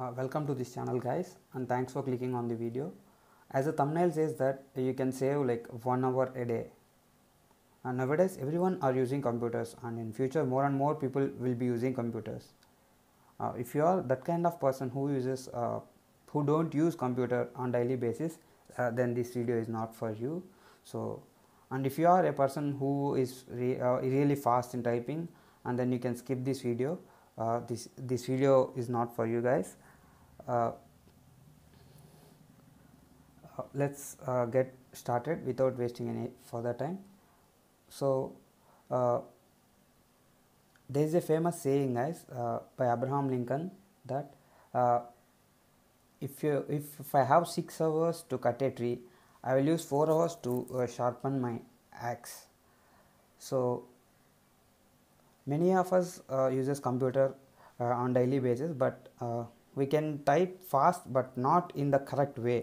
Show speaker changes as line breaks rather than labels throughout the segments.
Uh, welcome to this channel guys and thanks for clicking on the video. As the thumbnail says that you can save like one hour a day. And nowadays everyone are using computers and in future more and more people will be using computers. Uh, if you are that kind of person who uses uh, who don't use computer on daily basis uh, then this video is not for you. So and if you are a person who is re uh, really fast in typing and then you can skip this video uh, this this video is not for you guys uh, uh, let's uh, get started without wasting any further time. So there is a famous saying guys uh, by abraham lincoln that uh, if you if, if i have 6 hours to cut a tree i will use 4 hours to uh, sharpen my axe so many of us uses computer on daily basis but we can type fast but not in the correct way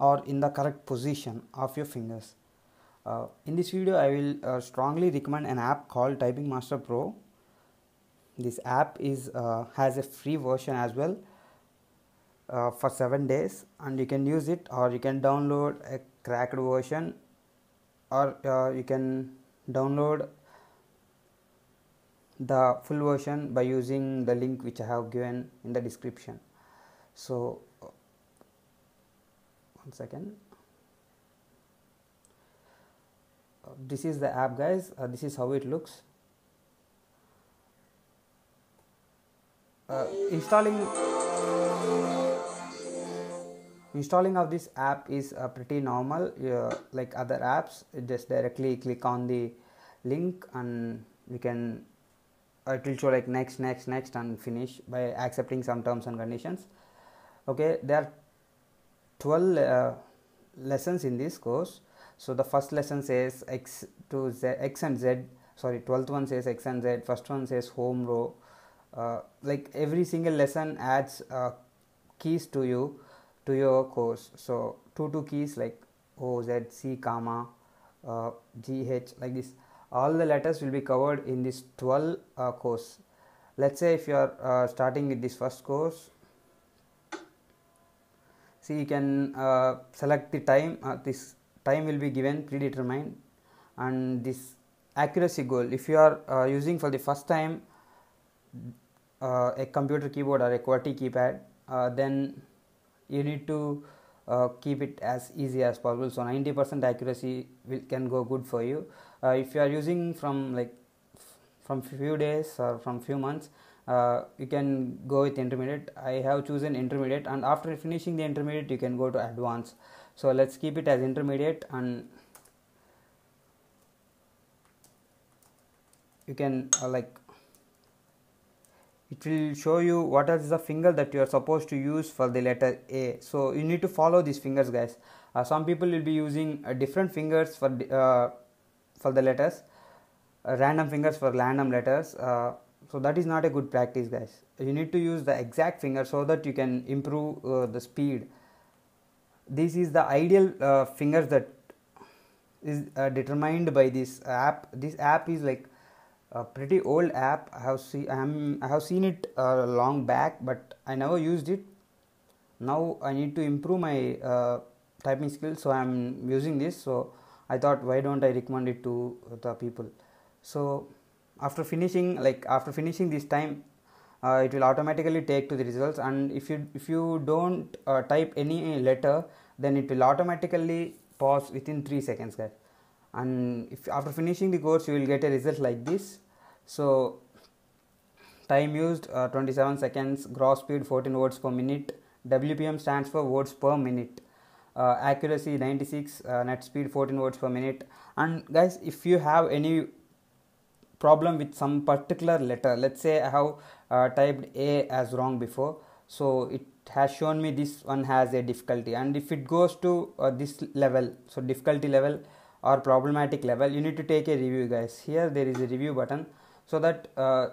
or in the correct position of your fingers. Uh, in this video I will uh, strongly recommend an app called Typing Master Pro. This app is uh, has a free version as well uh, for 7 days and you can use it or you can download a cracked version or uh, you can download the full version by using the link which I have given in the description. So, uh, one second. Uh, this is the app, guys. Uh, this is how it looks. Uh, installing installing of this app is uh, pretty normal uh, like other apps just directly click on the link and we can uh, it will show like next next next and finish by accepting some terms and conditions okay there are 12 uh, lessons in this course so the first lesson says x to z x and z sorry 12th one says x and z first one says home row uh, like every single lesson adds uh, keys to you to your course so two two keys like o z c comma uh, g h like this all the letters will be covered in this 12 uh, course let's say if you are uh, starting with this first course see you can uh, select the time uh, this time will be given predetermined and this accuracy goal if you are uh, using for the first time uh, a computer keyboard or a QWERTY keypad uh, then you need to uh, keep it as easy as possible so 90% accuracy will, can go good for you if you are using from like from few days or from few months uh, you can go with intermediate i have chosen intermediate and after finishing the intermediate you can go to advanced so let's keep it as intermediate and you can uh, like it will show you what is the finger that you are supposed to use for the letter a so you need to follow these fingers guys uh, some people will be using uh, different fingers for uh, for the letters uh, random fingers for random letters so that is not a good practice guys you need to use the exact finger so that you can improve uh, the speed this is the ideal uh, fingers that is uh, determined by this app this app is like a pretty old app i have seen i, have seen it uh, long back but i never used it now i need to improve my uh, typing skills so i am using this so i thought why don't i recommend it to the people so after finishing like after finishing this time uh, it will automatically take to the results and if you if you don't uh, type any letter then it will automatically pause within 3 seconds guys and if after finishing the course you will get a result like this so time used uh, 27 seconds gross speed 14 words per minute wpm stands for words per minute uh, accuracy 96 uh, net speed 14 words per minute and guys if you have any problem with some particular letter let's say i have uh, typed a as wrong before so it has shown me this one has a difficulty and if it goes to uh, this level so difficulty level or problematic level you need to take a review guys here there is a review button so that uh,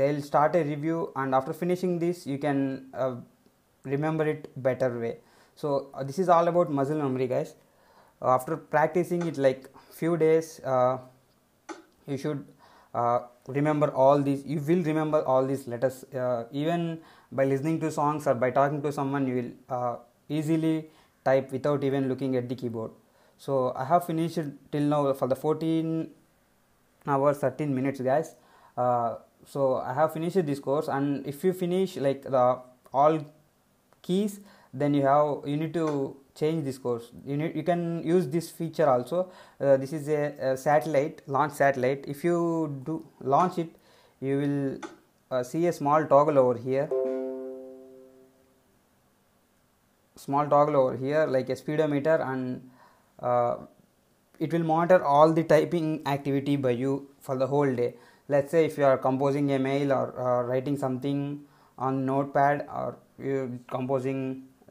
they'll start a review and after finishing this you can uh, remember it better way so uh, this is all about muscle memory guys after practicing it like few days uh, you should uh, remember all these you will remember all these letters uh, even by listening to songs or by talking to someone you will uh, easily type without even looking at the keyboard so i have finished till now for the 14 hours 13 minutes guys uh, so i have finished this course and if you finish like the all keys then you have you need to change this course you need you can use this feature also uh, this is a, a, satellite launch satellite if you do launch it you will uh, see a small toggle over here small toggle over here like a speedometer and uh, it will monitor all the typing activity by you for the whole day let's say if you are composing a mail or writing something on notepad or you composing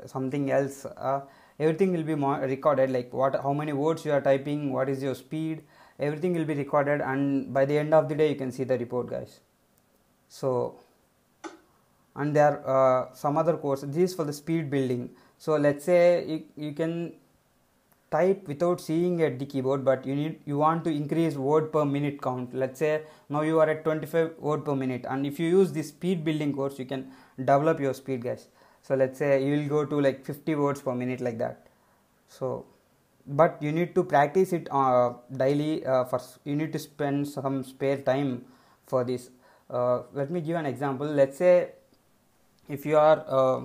something else uh, everything will be recorded like what how many words you are typing what is your speed everything will be recorded and by the end of the day you can see the report guys so and there are uh, some other course this is for the speed building so let's say you, you can type without seeing at the keyboard but you need you want to increase word per minute count let's say now you are at 25 word per minute and if you use this speed building course you can develop your speed guys so let's say you will go to like 50 words per minute like that so but you need to practice it uh, daily uh, for you need to spend some spare time for this uh, let me give an example let's say if you are uh,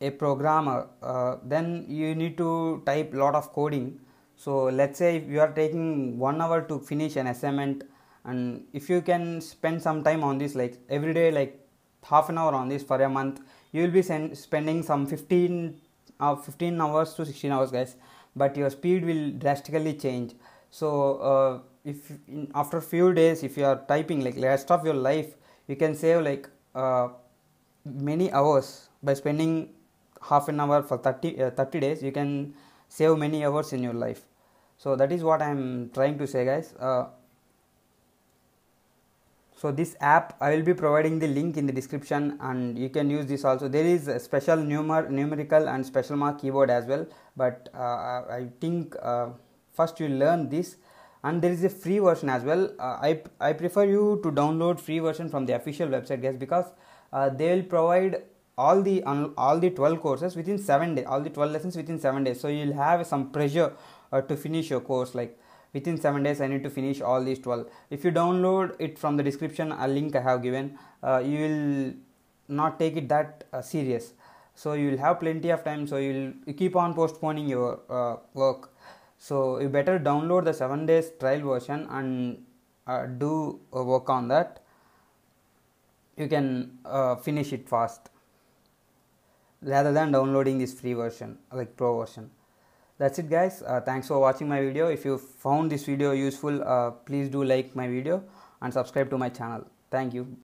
a programmer uh, then you need to type lot of coding so let's say if you are taking one hour to finish an assignment and if you can spend some time on this like every day like half an hour on this for a month you will be send, spending some 15 uh, 15 hours to 16 hours guys but your speed will drastically change so uh, if in, after few days if you are typing like rest of your life you can save like uh, many hours by spending half an hour for 30 uh, 30 days you can save many hours in your life so that is what i am trying to say guys uh, so this app i will be providing the link in the description and you can use this also there is a special numer numerical and special mark keyboard as well but uh, i think uh, first you learn this and there is a free version as well uh, i i prefer you to download free version from the official website guys because uh, they will provide all the all the 12 courses within 7 days all the 12 lessons within 7 days so you'll have some pressure uh, to finish your course like within 7 days i need to finish all these 12 if you download it from the description a link i have given uh, you will not take it that uh, serious so you will have plenty of time so you'll you keep on postponing your uh, work so you better download the 7 days trial version and uh, do uh, work on that you can uh, finish it fast rather than downloading this free version like pro version that's it guys uh, thanks for watching my video if you found this video useful uh, please do like my video and subscribe to my channel thank you